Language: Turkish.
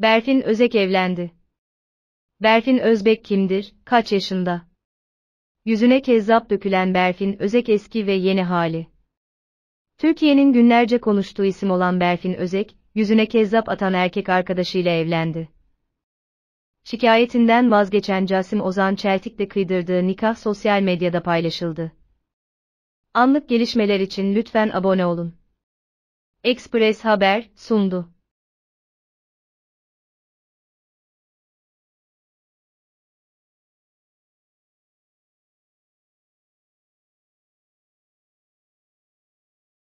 Berfin Özek evlendi. Berfin Özbek kimdir, kaç yaşında? Yüzüne kezzap dökülen Berfin Özek eski ve yeni hali. Türkiye'nin günlerce konuştuğu isim olan Berfin Özek, yüzüne kezzap atan erkek arkadaşıyla evlendi. Şikayetinden vazgeçen Casim Ozan Çeltik'le kıydırdığı nikah sosyal medyada paylaşıldı. Anlık gelişmeler için lütfen abone olun. Express Haber sundu.